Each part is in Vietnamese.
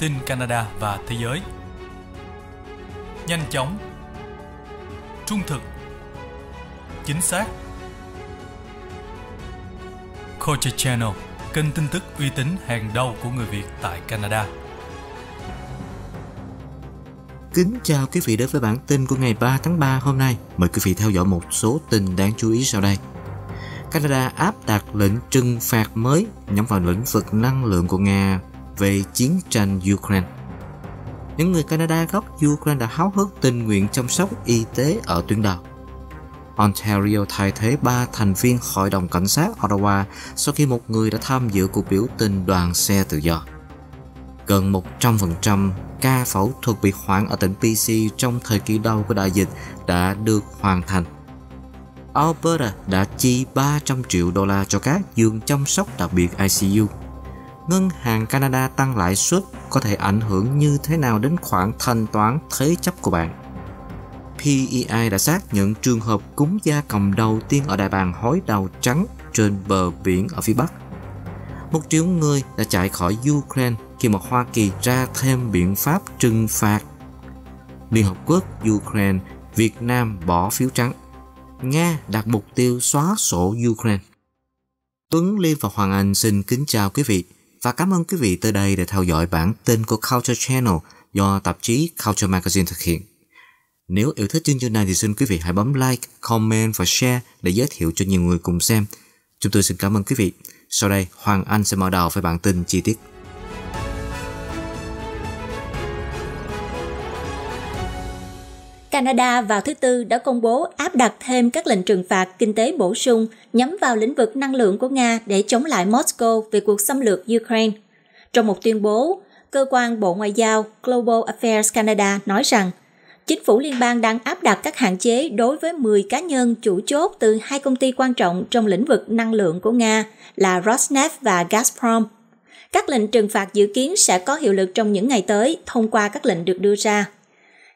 tin Canada và thế giới. Nhanh chóng, trung thực, chính xác. Culture Channel, kênh tin tức uy tín hàng đầu của người Việt tại Canada. Kính chào quý vị đến với bản tin của ngày 3 tháng 3 hôm nay. Mời quý vị theo dõi một số tin đáng chú ý sau đây. Canada áp đặt lệnh trừng phạt mới nhắm vào lĩnh vực năng lượng của Nga về chiến tranh Ukraine. Những người Canada gốc Ukraine đã háo hức tình nguyện chăm sóc y tế ở tuyến đầu. Ontario thay thế 3 thành viên Hội đồng Cảnh sát Ottawa sau khi một người đã tham dự cuộc biểu tình đoàn xe tự do. Gần 100% ca phẫu thuật bị hoãn ở tỉnh BC trong thời kỳ đầu của đại dịch đã được hoàn thành. Alberta đã chi 300 triệu đô la cho các giường chăm sóc đặc biệt ICU Ngân hàng Canada tăng lãi suất có thể ảnh hưởng như thế nào đến khoản thanh toán thế chấp của bạn. PEI đã xác nhận trường hợp cúng gia cầm đầu tiên ở đại bàn hói đầu trắng trên bờ biển ở phía Bắc. Một triệu người đã chạy khỏi Ukraine khi mà Hoa Kỳ ra thêm biện pháp trừng phạt. Liên Hợp Quốc, Ukraine, Việt Nam bỏ phiếu trắng. Nga đặt mục tiêu xóa sổ Ukraine. Tuấn Lê và Hoàng Anh xin kính chào quý vị. Và cảm ơn quý vị tới đây để theo dõi bản tin của Culture Channel do tạp chí Culture Magazine thực hiện. Nếu yêu thích chương trình này thì xin quý vị hãy bấm like, comment và share để giới thiệu cho nhiều người cùng xem. Chúng tôi xin cảm ơn quý vị. Sau đây, Hoàng Anh sẽ mở đầu với bản tin chi tiết. Canada vào thứ Tư đã công bố áp đặt thêm các lệnh trừng phạt kinh tế bổ sung nhắm vào lĩnh vực năng lượng của Nga để chống lại Moscow về cuộc xâm lược Ukraine. Trong một tuyên bố, cơ quan Bộ Ngoại giao Global Affairs Canada nói rằng chính phủ liên bang đang áp đặt các hạn chế đối với 10 cá nhân chủ chốt từ hai công ty quan trọng trong lĩnh vực năng lượng của Nga là Rosneft và Gazprom. Các lệnh trừng phạt dự kiến sẽ có hiệu lực trong những ngày tới thông qua các lệnh được đưa ra.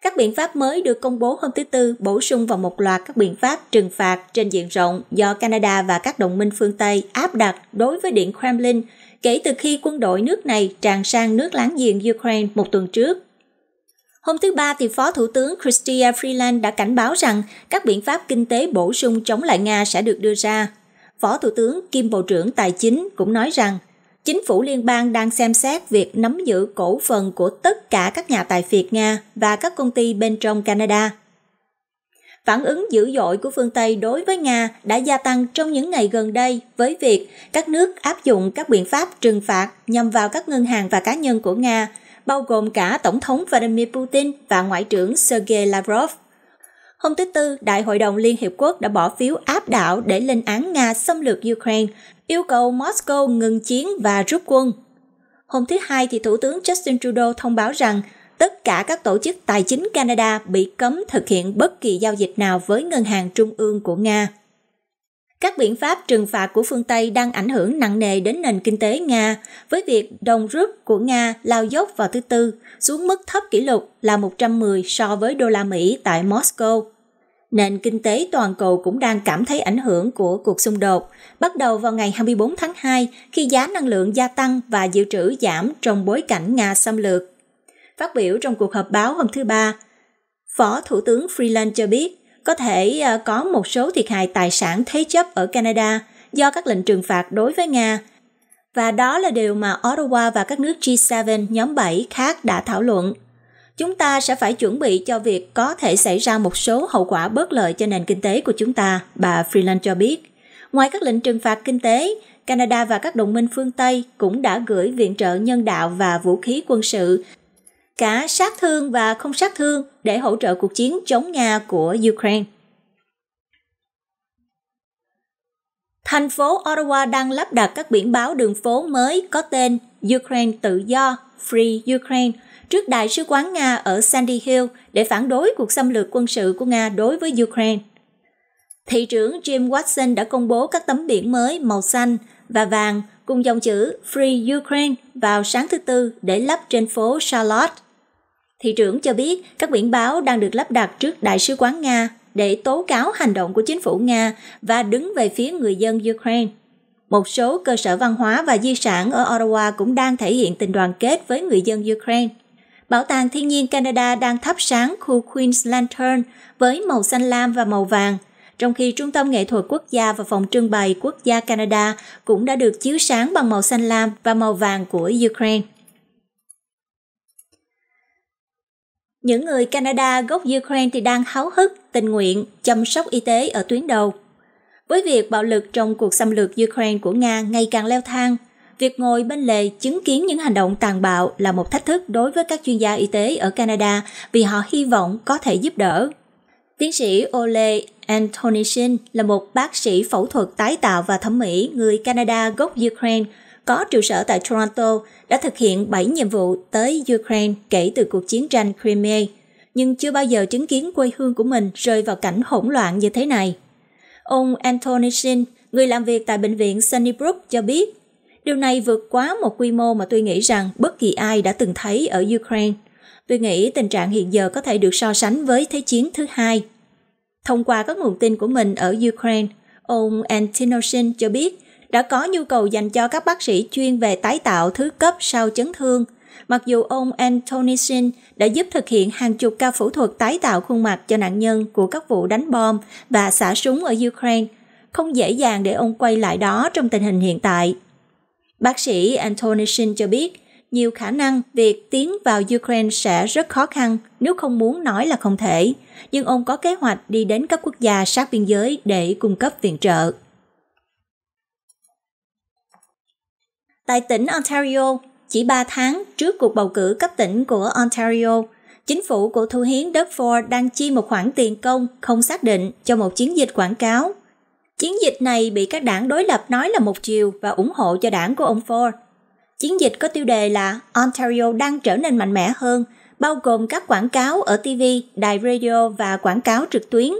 Các biện pháp mới được công bố hôm thứ Tư bổ sung vào một loạt các biện pháp trừng phạt trên diện rộng do Canada và các đồng minh phương Tây áp đặt đối với Điện Kremlin kể từ khi quân đội nước này tràn sang nước láng giềng Ukraine một tuần trước. Hôm thứ Ba, thì Phó Thủ tướng Chrystia Freeland đã cảnh báo rằng các biện pháp kinh tế bổ sung chống lại Nga sẽ được đưa ra. Phó Thủ tướng Kim Bộ trưởng Tài chính cũng nói rằng – chính phủ liên bang đang xem xét việc nắm giữ cổ phần của tất cả các nhà tài phiệt Nga và các công ty bên trong Canada. Phản ứng dữ dội của phương Tây đối với Nga đã gia tăng trong những ngày gần đây với việc các nước áp dụng các biện pháp trừng phạt nhằm vào các ngân hàng và cá nhân của Nga, bao gồm cả Tổng thống Vladimir Putin và Ngoại trưởng Sergei Lavrov. Hôm thứ Tư, Đại hội đồng Liên Hiệp Quốc đã bỏ phiếu áp đảo để lên án Nga xâm lược Ukraine, yêu cầu Moscow ngừng chiến và rút quân. Hôm thứ Hai, thì Thủ tướng Justin Trudeau thông báo rằng tất cả các tổ chức tài chính Canada bị cấm thực hiện bất kỳ giao dịch nào với ngân hàng trung ương của Nga. Các biện pháp trừng phạt của phương Tây đang ảnh hưởng nặng nề đến nền kinh tế Nga, với việc đồng rút của Nga lao dốc vào thứ Tư xuống mức thấp kỷ lục là 110 so với đô la Mỹ tại Moscow. Nền kinh tế toàn cầu cũng đang cảm thấy ảnh hưởng của cuộc xung đột, bắt đầu vào ngày 24 tháng 2 khi giá năng lượng gia tăng và dự trữ giảm trong bối cảnh Nga xâm lược. Phát biểu trong cuộc họp báo hôm thứ Ba, Phó Thủ tướng Freeland cho biết có thể ờ, có một số thiệt hại tài sản thế chấp ở Canada do các lệnh trừng phạt đối với Nga. Và đó là điều mà Ottawa và các nước G7 nhóm 7 khác đã thảo luận – chúng ta sẽ phải chuẩn bị cho việc có thể xảy ra một số hậu quả bất lợi cho nền kinh tế của chúng ta, bà Freeland cho biết. Ngoài các lệnh trừng phạt kinh tế, Canada và các đồng minh phương Tây cũng đã gửi viện trợ nhân đạo và vũ khí quân sự, cả sát thương và không sát thương để hỗ trợ cuộc chiến chống Nga của Ukraine. Thành phố Ottawa đang lắp đặt các biển báo đường phố mới có tên Ukraine tự do, Free Ukraine trước Đại sứ quán Nga ở Sandy Hill để phản đối cuộc xâm lược quân sự của Nga đối với Ukraine. Thị trưởng Jim Watson đã công bố các tấm biển mới màu xanh và vàng cùng dòng chữ Free Ukraine vào sáng thứ Tư để lắp trên phố Charlotte. Thị trưởng cho biết các biển báo đang được lắp đặt trước Đại sứ quán Nga để tố cáo hành động của chính phủ Nga và đứng về phía người dân Ukraine. Một số cơ sở văn hóa và di sản ở Ottawa cũng đang thể hiện tình đoàn kết với người dân Ukraine. Bảo tàng Thiên nhiên Canada đang thắp sáng khu Queen's Lantern với màu xanh lam và màu vàng, trong khi Trung tâm Nghệ thuật Quốc gia và Phòng trưng bày Quốc gia Canada cũng đã được chiếu sáng bằng màu xanh lam và màu vàng của Ukraine. Những người Canada gốc Ukraine thì đang háo hức, tình nguyện, chăm sóc y tế ở tuyến đầu. Với việc bạo lực trong cuộc xâm lược Ukraine của Nga ngày càng leo thang, việc ngồi bên lề chứng kiến những hành động tàn bạo là một thách thức đối với các chuyên gia y tế ở Canada vì họ hy vọng có thể giúp đỡ. Tiến sĩ Ole Antonishin là một bác sĩ phẫu thuật tái tạo và thẩm mỹ người Canada gốc Ukraine có trụ sở tại Toronto đã thực hiện 7 nhiệm vụ tới Ukraine kể từ cuộc chiến tranh Crimea, nhưng chưa bao giờ chứng kiến quê hương của mình rơi vào cảnh hỗn loạn như thế này. Ông Anthony người làm việc tại bệnh viện Sunnybrook cho biết Điều này vượt quá một quy mô mà tôi nghĩ rằng bất kỳ ai đã từng thấy ở Ukraine. Tôi nghĩ tình trạng hiện giờ có thể được so sánh với Thế chiến thứ hai. Thông qua các nguồn tin của mình ở Ukraine, ông Antinoshin cho biết đã có nhu cầu dành cho các bác sĩ chuyên về tái tạo thứ cấp sau chấn thương. Mặc dù ông Antonishin đã giúp thực hiện hàng chục ca phẫu thuật tái tạo khuôn mặt cho nạn nhân của các vụ đánh bom và xả súng ở Ukraine, không dễ dàng để ông quay lại đó trong tình hình hiện tại. Bác sĩ Antony cho biết, nhiều khả năng việc tiến vào Ukraine sẽ rất khó khăn nếu không muốn nói là không thể, nhưng ông có kế hoạch đi đến các quốc gia sát biên giới để cung cấp viện trợ. Tại tỉnh Ontario, chỉ 3 tháng trước cuộc bầu cử cấp tỉnh của Ontario, chính phủ của thủ hiến Doug Ford đang chi một khoản tiền công không xác định cho một chiến dịch quảng cáo Chiến dịch này bị các đảng đối lập nói là một chiều và ủng hộ cho đảng của ông Ford. Chiến dịch có tiêu đề là Ontario đang trở nên mạnh mẽ hơn, bao gồm các quảng cáo ở TV, đài radio và quảng cáo trực tuyến.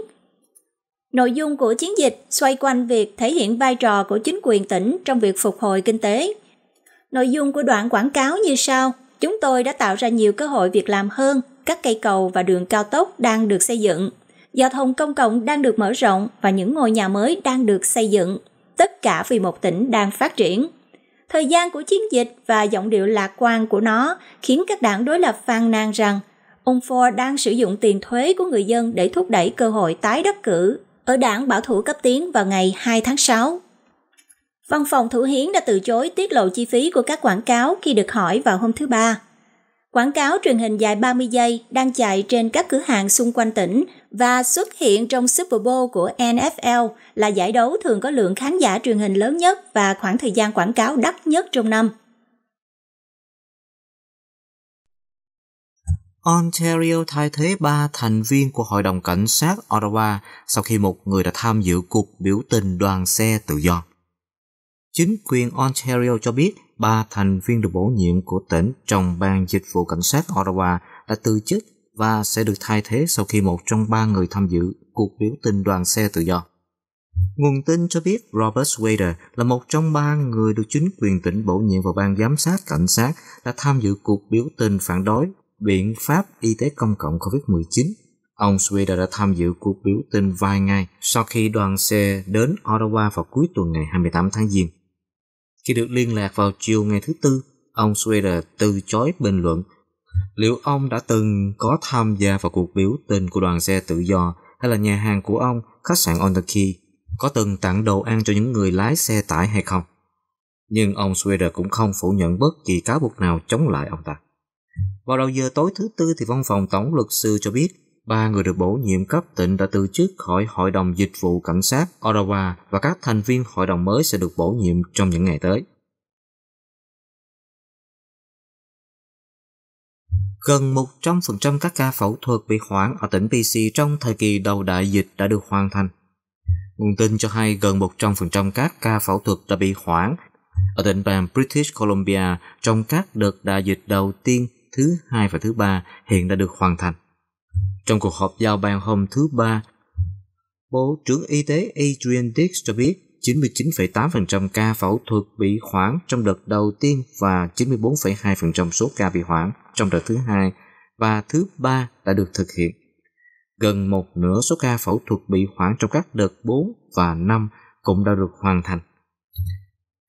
Nội dung của chiến dịch xoay quanh việc thể hiện vai trò của chính quyền tỉnh trong việc phục hồi kinh tế. Nội dung của đoạn quảng cáo như sau: Chúng tôi đã tạo ra nhiều cơ hội việc làm hơn, các cây cầu và đường cao tốc đang được xây dựng, giao thông công cộng đang được mở rộng và những ngôi nhà mới đang được xây dựng, tất cả vì một tỉnh đang phát triển. Thời gian của chiến dịch và giọng điệu lạc quan của nó khiến các đảng đối lập phàn nàn rằng ông Ford đang sử dụng tiền thuế của người dân để thúc đẩy cơ hội tái đắc cử ở đảng bảo thủ cấp tiến vào ngày 2 tháng 6. Văn phòng thủ hiến đã từ chối tiết lộ chi phí của các quảng cáo khi được hỏi vào hôm thứ Ba. Quảng cáo truyền hình dài 30 giây đang chạy trên các cửa hàng xung quanh tỉnh và xuất hiện trong Super Bowl của NFL là giải đấu thường có lượng khán giả truyền hình lớn nhất và khoảng thời gian quảng cáo đắt nhất trong năm. Ontario thay thế ba thành viên của Hội đồng Cảnh sát Ottawa sau khi một người đã tham dự cuộc biểu tình đoàn xe tự do. Chính quyền Ontario cho biết ba thành viên được bổ nhiệm của tỉnh trong ban dịch vụ cảnh sát Ottawa đã từ chức và sẽ được thay thế sau khi một trong ba người tham dự cuộc biểu tình đoàn xe tự do. Nguồn tin cho biết Robert Wader là một trong ba người được chính quyền tỉnh bổ nhiệm vào ban giám sát cảnh sát đã tham dự cuộc biểu tình phản đối biện pháp y tế công cộng COVID-19. Ông Wader đã tham dự cuộc biểu tình vài ngày sau khi đoàn xe đến Ottawa vào cuối tuần ngày 28 tháng Giêng. Khi được liên lạc vào chiều ngày thứ Tư, ông Sweater từ chối bình luận Liệu ông đã từng có tham gia vào cuộc biểu tình của đoàn xe tự do hay là nhà hàng của ông, khách sạn Onaki, có từng tặng đồ ăn cho những người lái xe tải hay không? Nhưng ông Sweder cũng không phủ nhận bất kỳ cáo buộc nào chống lại ông ta. Vào đầu giờ tối thứ tư thì văn phòng tổng luật sư cho biết ba người được bổ nhiệm cấp tỉnh đã từ chức khỏi Hội đồng Dịch vụ Cảnh sát Ottawa và các thành viên hội đồng mới sẽ được bổ nhiệm trong những ngày tới. Gần 100% các ca phẫu thuật bị hoãn ở tỉnh BC trong thời kỳ đầu đại dịch đã được hoàn thành. Nguồn tin cho hay gần 100% các ca phẫu thuật đã bị hoãn ở tỉnh bang British Columbia trong các đợt đại dịch đầu tiên, thứ hai và thứ ba hiện đã được hoàn thành. Trong cuộc họp giao ban hôm thứ ba, Bộ trưởng Y tế Adrian Dix cho biết 99,8% ca phẫu thuật bị hoãn trong đợt đầu tiên và 94,2% số ca bị hoãn trong đợt thứ hai và thứ ba đã được thực hiện. Gần một nửa số ca phẫu thuật bị hoãn trong các đợt 4 và 5 cũng đã được hoàn thành.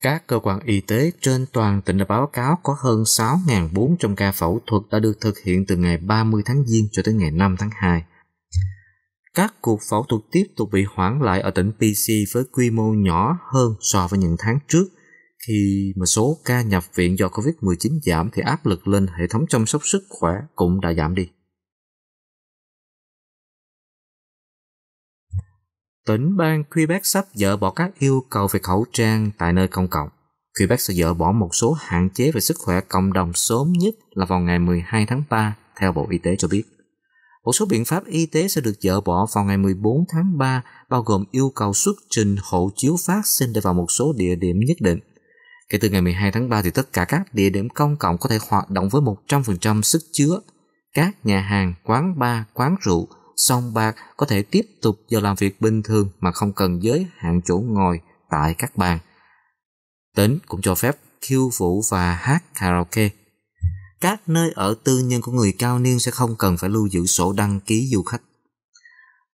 Các cơ quan y tế trên toàn tỉnh đã báo cáo có hơn 6.400 ca phẫu thuật đã được thực hiện từ ngày 30 tháng Giêng cho tới ngày 5 tháng 2 các cuộc phẫu thuật tiếp tục bị hoãn lại ở tỉnh PC với quy mô nhỏ hơn so với những tháng trước. Khi mà số ca nhập viện do COVID-19 giảm thì áp lực lên hệ thống chăm sóc sức khỏe cũng đã giảm đi. Tỉnh bang Quebec sắp dỡ bỏ các yêu cầu về khẩu trang tại nơi công cộng. Quebec sẽ dỡ bỏ một số hạn chế về sức khỏe cộng đồng sớm nhất là vào ngày 12 tháng 3, theo Bộ Y tế cho biết. Một số biện pháp y tế sẽ được dỡ bỏ vào ngày 14 tháng 3, bao gồm yêu cầu xuất trình hộ chiếu phát sinh để vào một số địa điểm nhất định. Kể từ ngày 12 tháng 3 thì tất cả các địa điểm công cộng có thể hoạt động với 100% sức chứa. Các nhà hàng, quán bar, quán rượu, song bạc có thể tiếp tục giờ làm việc bình thường mà không cần giới hạn chỗ ngồi tại các bàn. Tỉnh cũng cho phép khiêu vũ và hát karaoke các nơi ở tư nhân của người cao niên sẽ không cần phải lưu giữ sổ đăng ký du khách.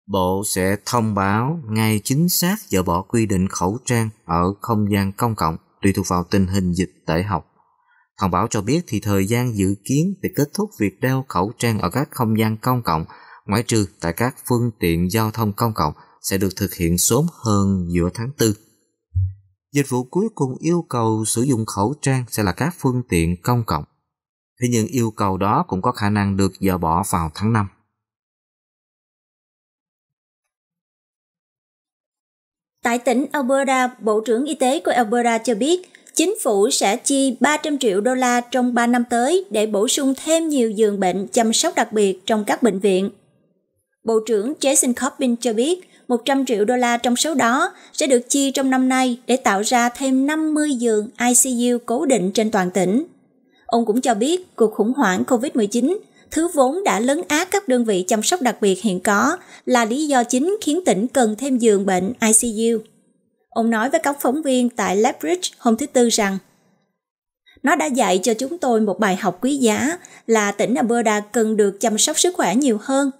Bộ sẽ thông báo ngay chính xác dỡ bỏ quy định khẩu trang ở không gian công cộng tùy thuộc vào tình hình dịch tễ học. Thông báo cho biết thì thời gian dự kiến để kết thúc việc đeo khẩu trang ở các không gian công cộng, ngoại trừ tại các phương tiện giao thông công cộng sẽ được thực hiện sớm hơn giữa tháng 4. Dịch vụ cuối cùng yêu cầu sử dụng khẩu trang sẽ là các phương tiện công cộng thế nhưng yêu cầu đó cũng có khả năng được dỡ bỏ vào tháng 5. Tại tỉnh Alberta, Bộ trưởng Y tế của Alberta cho biết chính phủ sẽ chi 300 triệu đô la trong 3 năm tới để bổ sung thêm nhiều giường bệnh chăm sóc đặc biệt trong các bệnh viện. Bộ trưởng Jason Corbin cho biết 100 triệu đô la trong số đó sẽ được chi trong năm nay để tạo ra thêm 50 giường ICU cố định trên toàn tỉnh. Ông cũng cho biết cuộc khủng hoảng COVID-19, thứ vốn đã lấn át các đơn vị chăm sóc đặc biệt hiện có, là lý do chính khiến tỉnh cần thêm giường bệnh ICU. Ông nói với các phóng viên tại Lethbridge hôm thứ Tư rằng nó đã dạy cho chúng tôi một bài học quý giá là tỉnh Alberta cần được chăm sóc sức khỏe nhiều hơn.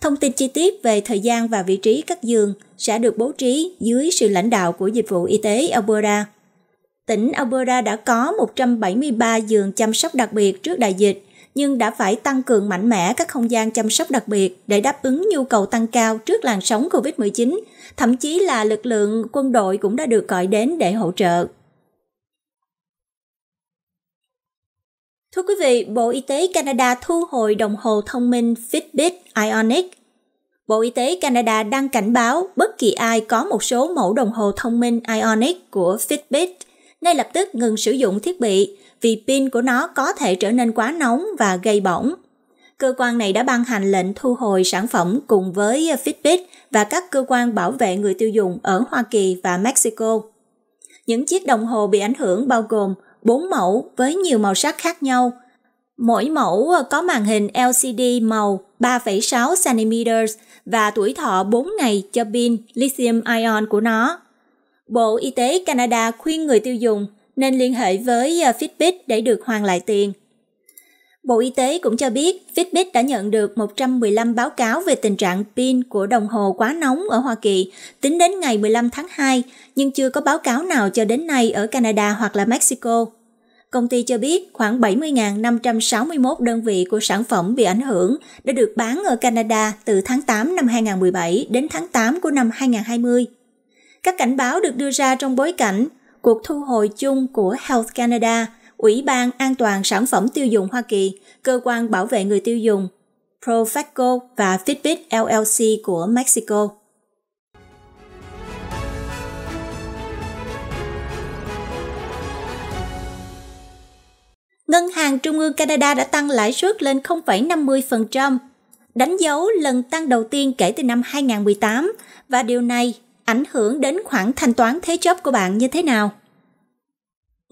Thông tin chi tiết về thời gian và vị trí các giường sẽ được bố trí dưới sự lãnh đạo của Dịch vụ Y tế Alberta. Tỉnh Alberta đã có 173 giường chăm sóc đặc biệt trước đại dịch, nhưng đã phải tăng cường mạnh mẽ các không gian chăm sóc đặc biệt để đáp ứng nhu cầu tăng cao trước làn sóng COVID-19, thậm chí là lực lượng quân đội cũng đã được gọi đến để hỗ trợ. Thưa quý vị, Bộ Y tế Canada thu hồi đồng hồ thông minh Fitbit Ionic. Bộ Y tế Canada đang cảnh báo bất kỳ ai có một số mẫu đồng hồ thông minh Ionic của Fitbit – ngay lập tức ngừng sử dụng thiết bị vì pin của nó có thể trở nên quá nóng và gây bỏng. Cơ quan này đã ban hành lệnh thu hồi sản phẩm cùng với Fitbit và các cơ quan bảo vệ người tiêu dùng ở Hoa Kỳ và Mexico. Những chiếc đồng hồ bị ảnh hưởng bao gồm 4 mẫu với nhiều màu sắc khác nhau. Mỗi mẫu có màn hình LCD màu 3,6 cm và tuổi thọ 4 ngày cho pin lithium ion của nó. Bộ Y tế Canada khuyên người tiêu dùng nên liên hệ với ờ, Fitbit để được hoàn lại tiền. Bộ Y tế cũng cho biết Fitbit đã nhận được 115 báo cáo về tình trạng pin của đồng hồ quá nóng ở Hoa Kỳ tính đến ngày 15 tháng 2, nhưng chưa có báo cáo nào cho đến nay ở Canada hoặc là Mexico. Công ty cho biết khoảng 70.561 đơn vị của sản phẩm bị ảnh hưởng đã được bán ở Canada từ tháng 8 năm 2017 đến tháng 8 của năm 2020. Các cảnh báo được đưa ra trong bối cảnh cuộc thu hồi chung của Health Canada, Ủy ban An toàn Sản phẩm Tiêu dùng Hoa Kỳ, Cơ quan Bảo vệ Người Tiêu dùng, Profeco và Fitbit LLC của Mexico. Ngân hàng Trung ương Canada đã tăng lãi suất lên 0,50%, đánh dấu lần tăng đầu tiên kể từ năm 2018 và điều này ảnh hưởng đến khoản thanh toán thế chấp của bạn như thế nào.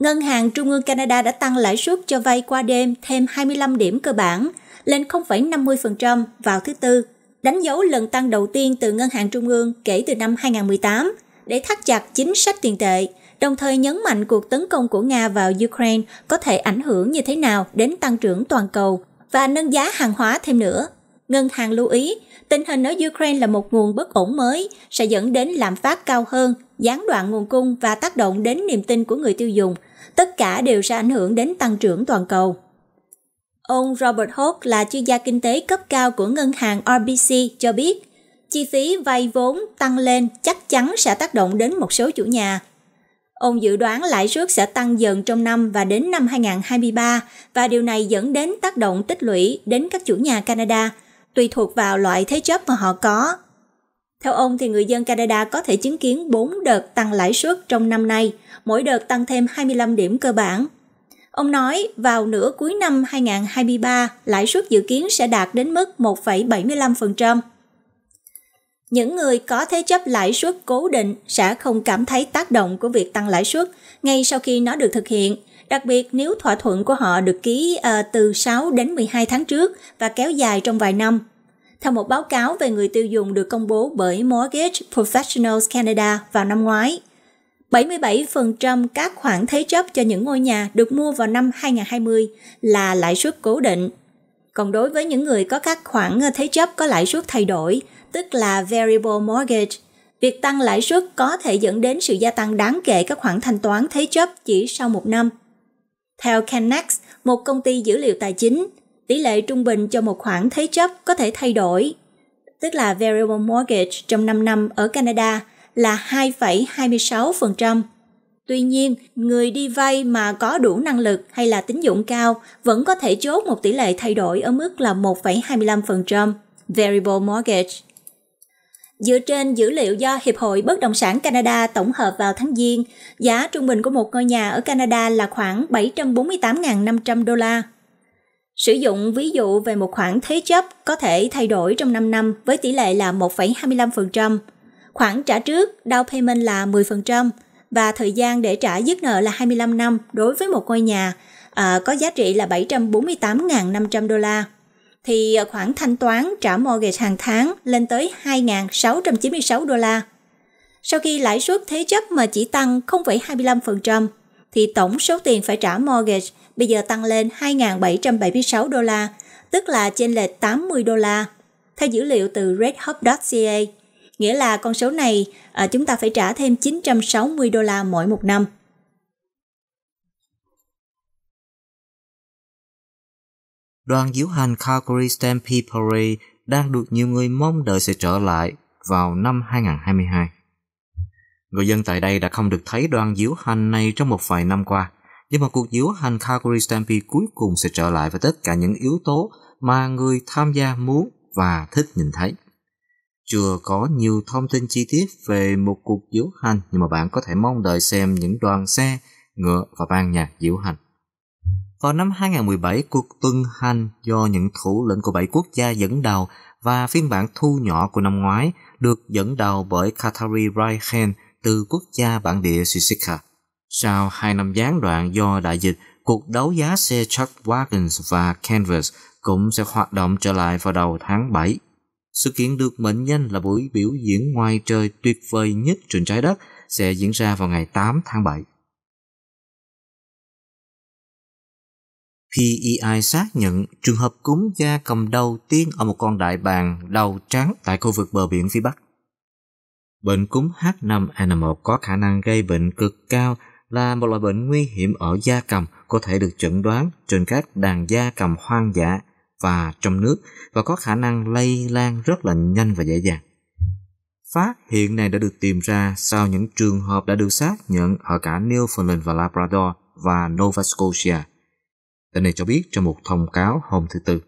Ngân hàng Trung ương Canada đã tăng lãi suất cho vay qua đêm thêm 25 điểm cơ bản lên 0,50% vào thứ Tư, đánh dấu lần tăng đầu tiên từ Ngân hàng Trung ương kể từ năm 2018 để thắt chặt chính sách tiền tệ, đồng thời nhấn mạnh cuộc tấn công của Nga vào Ukraine có thể ảnh hưởng như thế nào đến tăng trưởng toàn cầu và nâng giá hàng hóa thêm nữa. Ngân hàng lưu ý, tình hình ở Ukraine là một nguồn bất ổn mới, sẽ dẫn đến lạm phát cao hơn, gián đoạn nguồn cung và tác động đến niềm tin của người tiêu dùng. Tất cả đều sẽ ảnh hưởng đến tăng trưởng toàn cầu. Ông Robert Hawke là chuyên gia kinh tế cấp cao của ngân hàng RBC cho biết, chi phí vay vốn tăng lên chắc chắn sẽ tác động đến một số chủ nhà. Ông dự đoán lãi suất sẽ tăng dần trong năm và đến năm 2023 và điều này dẫn đến tác động tích lũy đến các chủ nhà Canada tùy thuộc vào loại thế chấp mà họ có. Theo ông thì người dân Canada có thể chứng kiến 4 đợt tăng lãi suất trong năm nay, mỗi đợt tăng thêm 25 điểm cơ bản. Ông nói vào nửa cuối năm 2023, lãi suất dự kiến sẽ đạt đến mức 1,75%. Những người có thế chấp lãi suất cố định sẽ không cảm thấy tác động của việc tăng lãi suất ngay sau khi nó được thực hiện – đặc biệt nếu thỏa thuận của họ được ký à, từ 6 đến 12 tháng trước và kéo dài trong vài năm. Theo một báo cáo về người tiêu dùng được công bố bởi Mortgage Professionals Canada vào năm ngoái, 77% các khoản thế chấp cho những ngôi nhà được mua vào năm 2020 là lãi suất cố định. Còn đối với những người có các khoản ờ, thế chấp có lãi suất thay đổi, tức là variable mortgage, việc tăng lãi suất có thể dẫn đến sự gia tăng đáng kể các khoản thanh toán thế chấp chỉ sau một năm – theo Canax, một công ty dữ liệu tài chính, tỷ lệ trung bình cho một khoản thế chấp có thể thay đổi, tức là variable mortgage trong 5 năm ở Canada là 2,26%. Tuy nhiên, người đi vay mà có đủ năng lực hay là tín dụng cao vẫn có thể chốt một tỷ lệ thay đổi ở mức là 1,25% variable mortgage Dựa trên dữ liệu do Hiệp hội Bất động sản Canada tổng hợp vào tháng Giêng, giá trung bình của một ngôi nhà ở Canada là khoảng 748.500 đô la. Sử dụng ví dụ về một khoản thế chấp có thể thay đổi trong 5 năm với tỷ lệ là 1,25%, khoản trả trước down payment là 10% và thời gian để trả dứt nợ là 25 năm đối với một ngôi nhà à, có giá trị là 748.500 đô la thì ờ, khoản thanh toán trả mortgage hàng tháng lên tới 2.696 đô la. Sau khi lãi suất thế chấp mà chỉ tăng 0,25%, thì tổng số tiền phải trả mortgage bây giờ tăng lên 2.776 đô la, tức là trên lệch 80 đô la, theo dữ liệu từ redhub.ca. Nghĩa là con số này ờ, chúng ta phải trả thêm 960 đô la mỗi một năm. đoàn diễu hành Calgary Stampede Parade đang được nhiều người mong đợi sẽ trở lại vào năm 2022. Người dân tại đây đã không được thấy đoàn diễu hành này trong một vài năm qua, nhưng mà cuộc diễu hành Calgary Stampede cuối cùng sẽ trở lại với tất cả những yếu tố mà người tham gia muốn và thích nhìn thấy. Chưa có nhiều thông tin chi tiết về một cuộc diễu hành nhưng mà bạn có thể mong đợi xem những đoàn xe, ngựa và ban nhạc diễu hành. Vào năm 2017, cuộc tuần hành do những thủ lĩnh của bảy quốc gia dẫn đầu và phiên bản thu nhỏ của năm ngoái được dẫn đầu bởi Katari Raichen từ quốc gia bản địa Sisika. Sau hai năm gián đoạn do đại dịch, cuộc đấu giá xe truck wagons và canvas cũng sẽ hoạt động trở lại vào đầu tháng 7. Sự kiện được mệnh danh là buổi biểu diễn ngoài trời tuyệt vời nhất trên trái đất sẽ diễn ra vào ngày 8 tháng 7. PEI xác nhận trường hợp cúm da cầm đầu tiên ở một con đại bàng đầu trắng tại khu vực bờ biển phía Bắc. Bệnh cúm H5N1 có khả năng gây bệnh cực cao là một loại bệnh nguy hiểm ở da cầm có thể được chẩn đoán trên các đàn da cầm hoang dã và trong nước và có khả năng lây lan rất là nhanh và dễ dàng. Phát hiện này đã được tìm ra sau những trường hợp đã được xác nhận ở cả Newfoundland và Labrador và Nova Scotia Tên này cho biết trong một thông cáo hôm thứ Tư.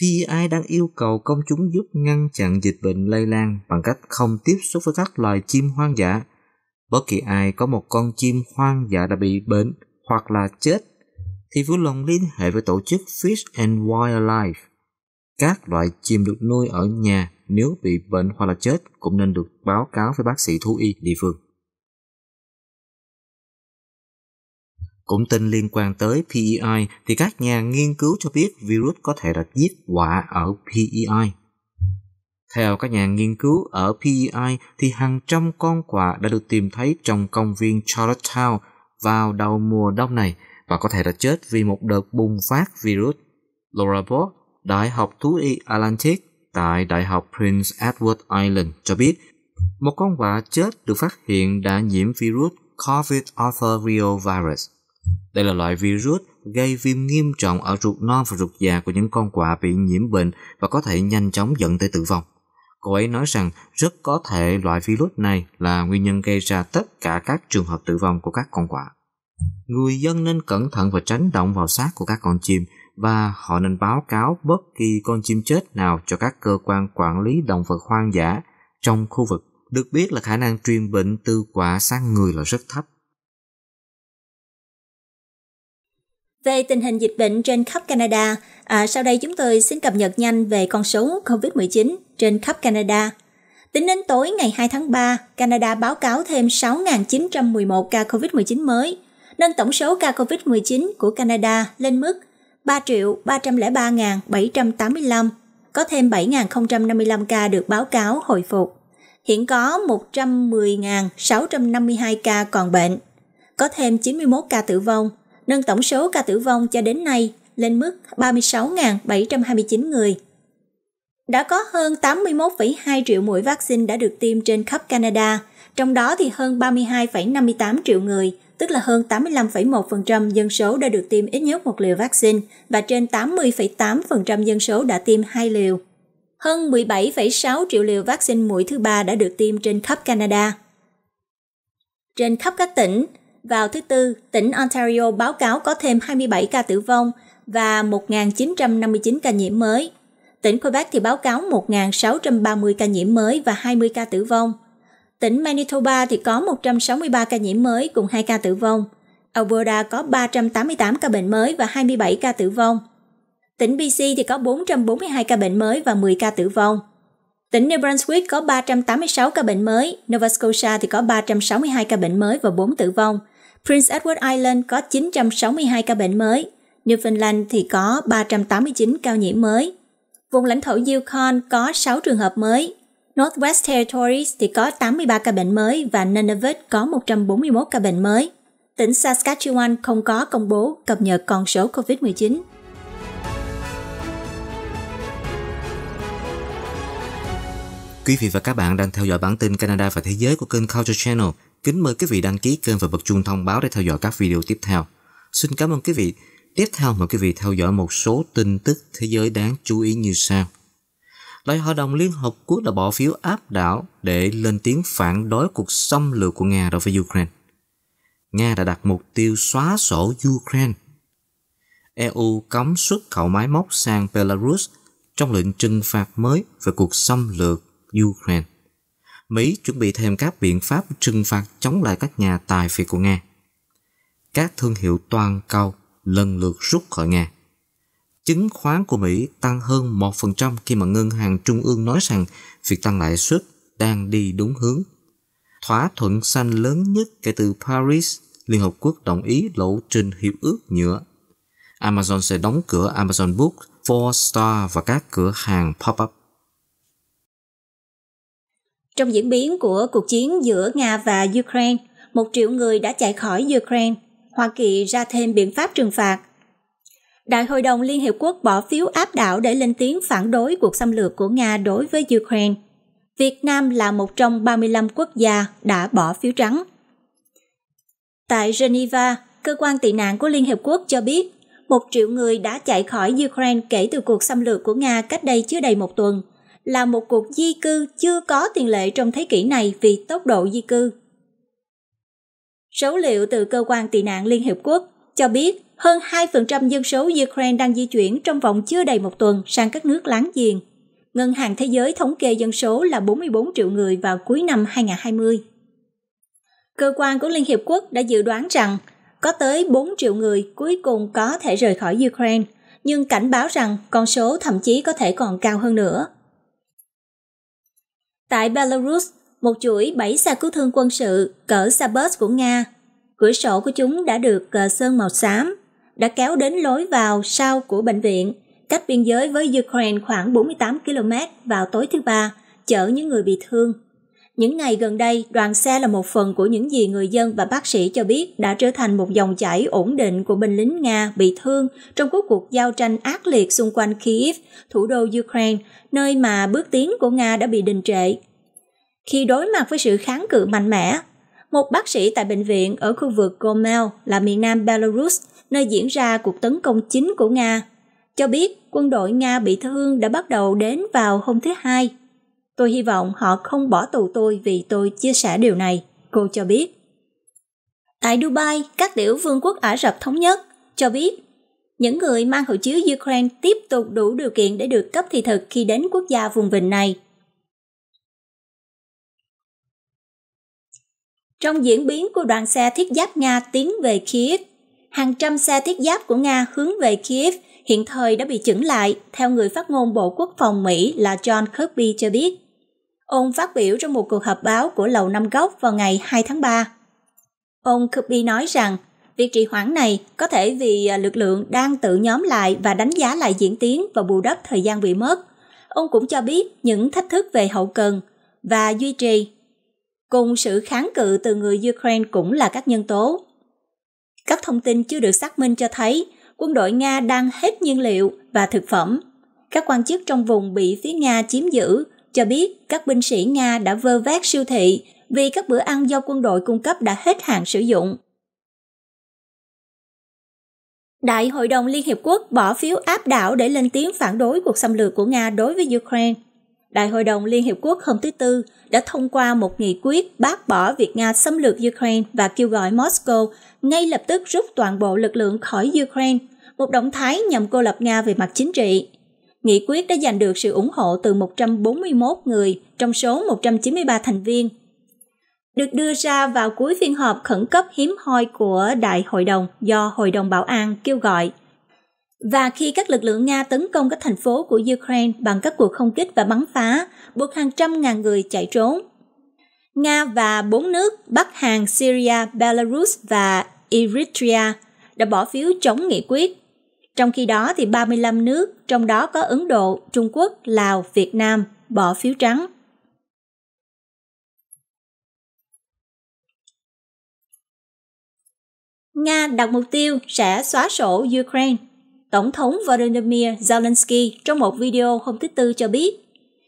PEI đang yêu cầu công chúng giúp ngăn chặn dịch bệnh lây lan bằng cách không tiếp xúc với các loài chim hoang dã. Bất kỳ ai có một con chim hoang dã đã bị bệnh hoặc là chết thì vui lòng liên hệ với tổ chức Fish and Wildlife. Các loại chim được nuôi ở nhà nếu bị bệnh hoặc là chết cũng nên được báo cáo với bác sĩ thú y địa phương. Cũng tin liên quan tới PEI thì các nhà nghiên cứu cho biết virus có thể đã giết quả ở PEI. Theo các nhà nghiên cứu ở PEI thì hàng trăm con quả đã được tìm thấy trong công viên Charlottetown vào đầu mùa đông này và có thể đã chết vì một đợt bùng phát virus. Laura Bott, Đại học Thú y Atlantic tại Đại học Prince Edward Island cho biết một con quả chết được phát hiện đã nhiễm virus COVID-arthrovirus virus đây là loại virus gây viêm nghiêm trọng ở ruột non và ruột già của những con quạ bị nhiễm bệnh và có thể nhanh chóng dẫn tới tử vong. Cô ấy nói rằng rất có thể loại virus này là nguyên nhân gây ra tất cả các trường hợp tử vong của các con quạ. Người dân nên cẩn thận và tránh động vào xác của các con chim và họ nên báo cáo bất kỳ con chim chết nào cho các cơ quan quản lý động vật hoang dã trong khu vực. Được biết là khả năng truyền bệnh từ quả sang người là rất thấp Về tình hình dịch bệnh trên khắp Canada, à, sau đây chúng tôi xin cập nhật nhanh về con số COVID-19 trên khắp Canada. Tính đến tối ngày 2 tháng 3, Canada báo cáo thêm 6.911 ca COVID-19 mới, nâng tổng số ca COVID-19 của Canada lên mức 3.303.785, có thêm 7.055 ca được báo cáo hồi phục. Hiện có 110.652 ca còn bệnh, có thêm 91 ca tử vong nâng tổng số ca tử vong cho đến nay lên mức 36.729 người. Đã có hơn 81,2 triệu mũi vaccine đã được tiêm trên khắp Canada, trong đó thì hơn 32,58 triệu người, tức là hơn 85,1% dân số đã được tiêm ít nhất một liều vaccine và trên 80,8% dân số đã tiêm hai liều. Hơn 17,6 triệu liều vaccine mũi thứ ba đã được tiêm trên khắp Canada. Trên khắp các tỉnh, vào thứ Tư, tỉnh Ontario báo cáo có thêm 27 ca tử vong và 1.959 ca nhiễm mới. Tỉnh Quebec thì báo cáo 1.630 ca nhiễm mới và 20 ca tử vong. Tỉnh Manitoba thì có 163 ca nhiễm mới cùng 2 ca tử vong. Alberta có 388 ca bệnh mới và 27 ca tử vong. Tỉnh BC thì có 442 ca bệnh mới và 10 ca tử vong. Tỉnh New Brunswick có 386 ca bệnh mới, Nova Scotia thì có 362 ca bệnh mới và 4 tử vong. Prince Edward Island có 962 ca bệnh mới, Newfoundland thì có 389 ca nhiễm mới. Vùng lãnh thổ Yukon có 6 trường hợp mới, Northwest Territories thì có 83 ca bệnh mới và Nunavut có 141 ca bệnh mới. Tỉnh Saskatchewan không có công bố cập nhật con số COVID-19. Quý vị và các bạn đang theo dõi bản tin Canada và Thế giới của kênh Culture Channel. Kính mời quý vị đăng ký kênh và bật chuông thông báo để theo dõi các video tiếp theo. Xin cảm ơn quý vị. Tiếp theo mời quý vị theo dõi một số tin tức thế giới đáng chú ý như sau. Đại hội đồng Liên Hợp Quốc đã bỏ phiếu áp đảo để lên tiếng phản đối cuộc xâm lược của Nga đối với Ukraine. Nga đã đặt mục tiêu xóa sổ Ukraine. EU cấm xuất khẩu máy móc sang Belarus trong lệnh trừng phạt mới về cuộc xâm lược Ukraine. Mỹ chuẩn bị thêm các biện pháp trừng phạt chống lại các nhà tài phiệt của Nga. Các thương hiệu toàn cầu lần lượt rút khỏi Nga. Chứng khoán của Mỹ tăng hơn 1% khi mà ngân hàng trung ương nói rằng việc tăng lãi suất đang đi đúng hướng. Thỏa thuận xanh lớn nhất kể từ Paris, Liên Hợp Quốc đồng ý lộ trình hiệp ước nhựa. Amazon sẽ đóng cửa Amazon Book, Four Star và các cửa hàng pop-up. Trong diễn biến của cuộc chiến giữa Nga và Ukraine, một triệu người đã chạy khỏi Ukraine. Hoa Kỳ ra thêm biện pháp trừng phạt. Đại hội đồng Liên Hiệp Quốc bỏ phiếu áp đảo để lên tiếng phản đối cuộc xâm lược của Nga đối với Ukraine. Việt Nam là một trong 35 quốc gia đã bỏ phiếu trắng. Tại Geneva, cơ quan tị nạn của Liên Hiệp Quốc cho biết một triệu người đã chạy khỏi Ukraine kể từ cuộc xâm lược của Nga cách đây chưa đầy một tuần là một cuộc di cư chưa có tiền lệ trong thế kỷ này vì tốc độ di cư. Số liệu từ Cơ quan Tị nạn Liên Hiệp Quốc cho biết hơn 2% dân số Ukraine đang di chuyển trong vòng chưa đầy một tuần sang các nước láng giềng. Ngân hàng Thế giới thống kê dân số là 44 triệu người vào cuối năm 2020. Cơ quan của Liên Hiệp Quốc đã dự đoán rằng có tới 4 triệu người cuối cùng có thể rời khỏi Ukraine, nhưng cảnh báo rằng con số thậm chí có thể còn cao hơn nữa. Tại Belarus, một chuỗi 7 xe cứu thương quân sự cỡ xe của Nga, cửa sổ của chúng đã được ờ, sơn màu xám, đã kéo đến lối vào sau của bệnh viện, cách biên giới với Ukraine khoảng 48 km vào tối thứ ba, chở những người bị thương những ngày gần đây, đoàn xe là một phần của những gì người dân và bác sĩ cho biết đã trở thành một dòng chảy ổn định của binh lính Nga bị thương trong các cuộc giao tranh ác liệt xung quanh Kiev, thủ đô Ukraine, nơi mà bước tiến của Nga đã bị đình trệ. Khi đối mặt với sự kháng cự mạnh mẽ, một bác sĩ tại bệnh viện ở khu vực Gomel là miền nam Belarus, nơi diễn ra cuộc tấn công chính của Nga, cho biết quân đội Nga bị thương đã bắt đầu đến vào hôm thứ Hai Tôi hy vọng họ không bỏ tù tôi vì tôi chia sẻ điều này, cô cho biết. Tại Dubai, các tiểu vương quốc Ả Rập Thống Nhất cho biết những người mang hộ chiếu Ukraine tiếp tục đủ điều kiện để được cấp thị thực khi đến quốc gia vùng vịnh này. Trong diễn biến của đoàn xe thiết giáp Nga tiến về Kiev, hàng trăm xe thiết giáp của Nga hướng về Kiev hiện thời đã bị chững lại, theo người phát ngôn Bộ Quốc phòng Mỹ là John Kirby cho biết. Ông phát biểu trong một cuộc họp báo của Lầu Năm Góc vào ngày 2 tháng 3. Ông Kirby nói rằng việc trì hoãn này có thể vì à, lực lượng đang tự nhóm lại và đánh giá lại diễn tiến và bù đắp thời gian bị mất. Ông cũng cho biết những thách thức về hậu cần và duy trì. Cùng sự kháng cự từ người Ukraine cũng là các nhân tố. Các thông tin chưa được xác minh cho thấy quân đội Nga đang hết nhiên liệu và thực phẩm. Các quan chức trong vùng bị phía Nga chiếm giữ cho biết các binh sĩ Nga đã vơ vét siêu thị vì các bữa ăn do quân đội cung cấp đã hết hạn sử dụng. Đại hội đồng Liên Hiệp Quốc bỏ phiếu áp đảo để lên tiếng phản đối cuộc xâm lược của Nga đối với Ukraine. Đại hội đồng Liên Hiệp Quốc hôm thứ Tư đã thông qua một nghị quyết bác bỏ việc Nga xâm lược Ukraine và kêu gọi Moscow ngay lập tức rút toàn bộ lực lượng khỏi Ukraine, một động thái nhằm cô lập Nga về mặt chính trị nghị quyết đã giành được sự ủng hộ từ 141 người trong số 193 thành viên. Được đưa ra vào cuối phiên họp khẩn cấp hiếm hoi của Đại hội đồng do Hội đồng Bảo an kêu gọi. Và khi các lực lượng Nga tấn công các thành phố của Ukraine bằng các cuộc không kích và bắn phá, buộc hàng trăm ngàn người chạy trốn. Nga và bốn nước Bắc Hàn, Syria, Belarus và Eritrea đã bỏ phiếu chống nghị quyết trong khi đó thì 35 nước, trong đó có Ấn Độ, Trung Quốc, Lào, Việt Nam, bỏ phiếu trắng. Nga đặt mục tiêu sẽ xóa sổ Ukraine. Tổng thống Volodymyr Zelensky trong một video hôm thứ Tư cho biết,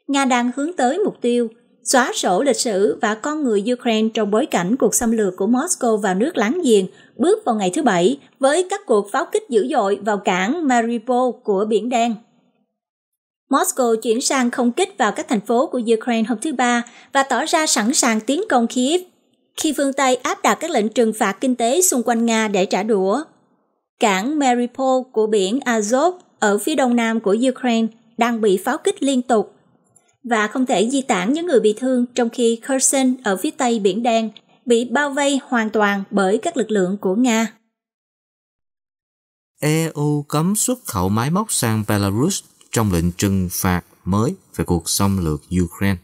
Nga đang hướng tới mục tiêu xóa sổ lịch sử và con người Ukraine trong bối cảnh cuộc xâm lược của Moscow vào nước láng giềng bước vào ngày thứ Bảy với các cuộc pháo kích dữ dội vào cảng Mariupol của Biển Đen. Moscow chuyển sang không kích vào các thành phố của Ukraine hôm thứ Ba và tỏ ra sẵn sàng tiến công Kiev khi phương Tây áp đặt các lệnh trừng phạt kinh tế xung quanh Nga để trả đũa. Cảng Mariupol của biển Azov ở phía đông nam của Ukraine đang bị pháo kích liên tục và không thể di tản những người bị thương trong khi Kherson ở phía tây Biển Đen bị bao vây hoàn toàn bởi các lực lượng của Nga. EU cấm xuất khẩu máy móc sang Belarus trong lệnh trừng phạt mới về cuộc xâm lược Ukraine.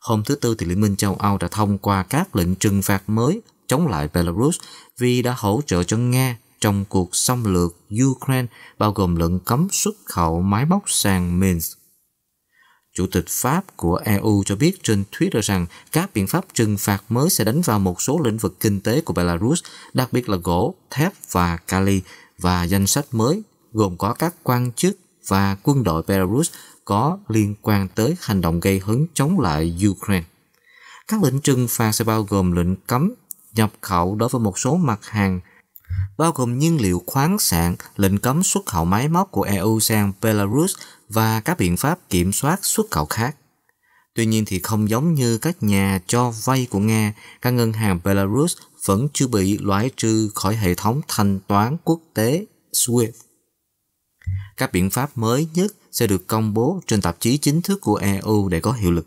Hôm thứ Tư thì Liên minh châu Âu đã thông qua các lệnh trừng phạt mới chống lại Belarus vì đã hỗ trợ cho Nga trong cuộc xâm lược Ukraine bao gồm lệnh cấm xuất khẩu máy móc sang Minsk. Chủ tịch Pháp của EU cho biết trên Twitter rằng các biện pháp trừng phạt mới sẽ đánh vào một số lĩnh vực kinh tế của Belarus, đặc biệt là gỗ, thép và kali, và danh sách mới gồm có các quan chức và quân đội Belarus có liên quan tới hành động gây hấn chống lại Ukraine. Các lệnh trừng phạt sẽ bao gồm lệnh cấm nhập khẩu đối với một số mặt hàng bao gồm nhiên liệu khoáng sản, lệnh cấm xuất khẩu máy móc của EU sang Belarus và các biện pháp kiểm soát xuất khẩu khác. Tuy nhiên thì không giống như các nhà cho vay của Nga, các ngân hàng Belarus vẫn chưa bị loại trừ khỏi hệ thống thanh toán quốc tế SWIFT. Các biện pháp mới nhất sẽ được công bố trên tạp chí chính thức của EU để có hiệu lực.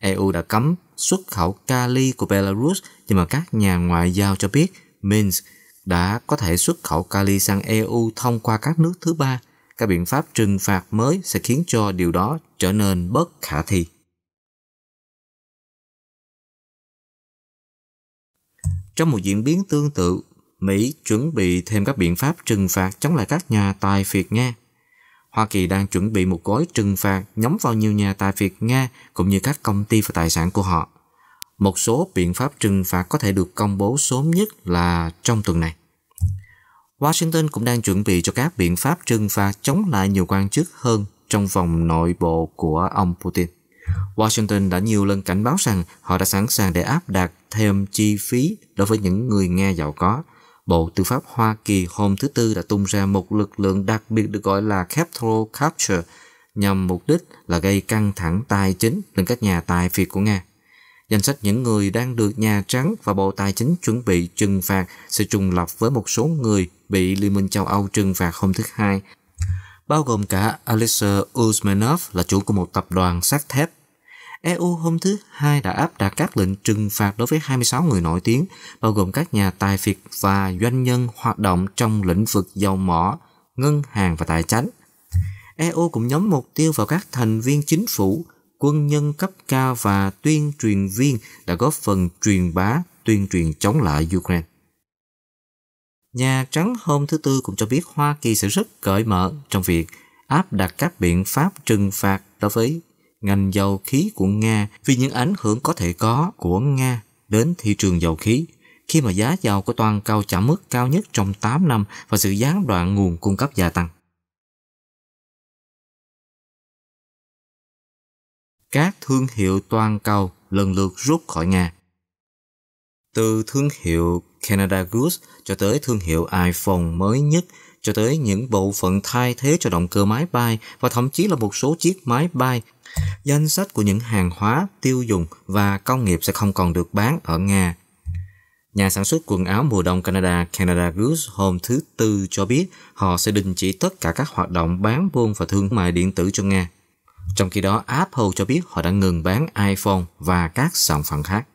EU đã cấm xuất khẩu kali của Belarus nhưng mà các nhà ngoại giao cho biết Minsk đã có thể xuất khẩu kali sang EU thông qua các nước thứ ba, các biện pháp trừng phạt mới sẽ khiến cho điều đó trở nên bất khả thi. Trong một diễn biến tương tự, Mỹ chuẩn bị thêm các biện pháp trừng phạt chống lại các nhà tài phiệt Nga. Hoa Kỳ đang chuẩn bị một gói trừng phạt nhắm vào nhiều nhà tài phiệt Nga cũng như các công ty và tài sản của họ một số biện pháp trừng phạt có thể được công bố sớm nhất là trong tuần này. Washington cũng đang chuẩn bị cho các biện pháp trừng phạt chống lại nhiều quan chức hơn trong vòng nội bộ của ông Putin. Washington đã nhiều lần cảnh báo rằng họ đã sẵn sàng để áp đặt thêm chi phí đối với những người nghe giàu có. Bộ Tư pháp Hoa Kỳ hôm thứ Tư đã tung ra một lực lượng đặc biệt được gọi là Capital Capture nhằm mục đích là gây căng thẳng tài chính lên các nhà tài phiệt của Nga. Danh sách những người đang được Nhà Trắng và Bộ Tài chính chuẩn bị trừng phạt sẽ trùng lập với một số người bị Liên minh châu Âu trừng phạt hôm thứ Hai, bao gồm cả Alexei Usmanov là chủ của một tập đoàn sắt thép. EU hôm thứ Hai đã áp đặt các lệnh trừng phạt đối với 26 người nổi tiếng, bao gồm các nhà tài phiệt và doanh nhân hoạt động trong lĩnh vực dầu mỏ, ngân hàng và tài chính. EU cũng nhắm mục tiêu vào các thành viên chính phủ quân nhân cấp cao và tuyên truyền viên đã góp phần truyền bá tuyên truyền chống lại Ukraine. Nhà Trắng hôm thứ Tư cũng cho biết Hoa Kỳ sẽ rất cởi mở trong việc áp đặt các biện pháp trừng phạt đối với ngành dầu khí của Nga vì những ảnh hưởng có thể có của Nga đến thị trường dầu khí khi mà giá dầu của toàn cầu chạm mức cao nhất trong 8 năm và sự gián đoạn nguồn cung cấp gia tăng. các thương hiệu toàn cầu lần lượt rút khỏi Nga. Từ thương hiệu Canada Goose cho tới thương hiệu iPhone mới nhất, cho tới những bộ phận thay thế cho động cơ máy bay và thậm chí là một số chiếc máy bay. Danh sách của những hàng hóa tiêu dùng và công nghiệp sẽ không còn được bán ở Nga. Nhà sản xuất quần áo mùa đông Canada Canada Goose hôm thứ Tư cho biết họ sẽ đình chỉ tất cả các hoạt động bán buôn và thương mại điện tử cho Nga. Trong khi đó, Apple cho biết họ đã ngừng bán iPhone và các sản phẩm khác.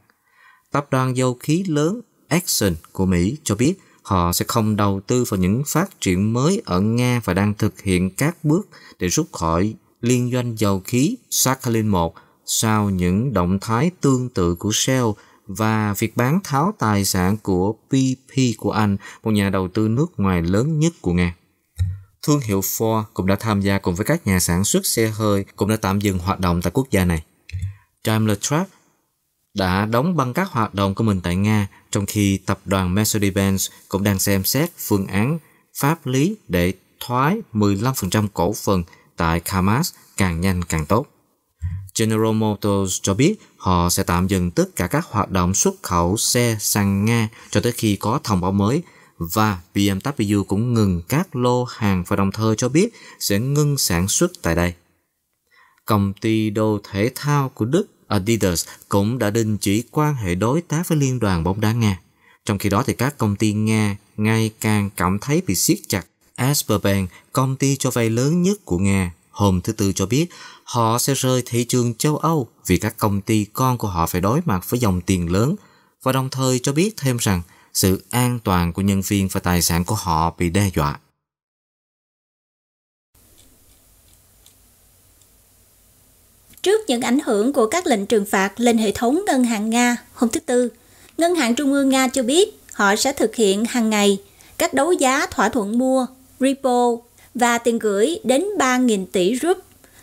Tập đoàn dầu khí lớn Exxon của Mỹ cho biết họ sẽ không đầu tư vào những phát triển mới ở Nga và đang thực hiện các bước để rút khỏi liên doanh dầu khí Sakhalin 1 sau những động thái tương tự của Shell và việc bán tháo tài sản của BP của Anh, một nhà đầu tư nước ngoài lớn nhất của Nga. Thương hiệu Ford cũng đã tham gia cùng với các nhà sản xuất xe hơi cũng đã tạm dừng hoạt động tại quốc gia này. Daimler Truck đã đóng băng các hoạt động của mình tại Nga, trong khi tập đoàn Mercedes-Benz cũng đang xem xét phương án pháp lý để thoái 15% cổ phần tại Kamaz càng nhanh càng tốt. General Motors cho biết họ sẽ tạm dừng tất cả các hoạt động xuất khẩu xe sang Nga cho tới khi có thông báo mới và BMW cũng ngừng các lô hàng và đồng thời cho biết sẽ ngưng sản xuất tại đây. Công ty đồ thể thao của Đức Adidas cũng đã đình chỉ quan hệ đối tác với Liên đoàn bóng đá Nga. Trong khi đó thì các công ty Nga ngày càng cảm thấy bị siết chặt. Asperbank, công ty cho vay lớn nhất của Nga, hôm thứ Tư cho biết họ sẽ rời thị trường châu Âu vì các công ty con của họ phải đối mặt với dòng tiền lớn và đồng thời cho biết thêm rằng sự an toàn của nhân viên và tài sản của họ bị đe dọa. Trước những ảnh hưởng của các lệnh trừng phạt lên hệ thống ngân hàng Nga hôm thứ Tư, Ngân hàng Trung ương Nga cho biết họ sẽ thực hiện hàng ngày các đấu giá thỏa thuận mua, repo và tiền gửi đến 3.000 tỷ rúp,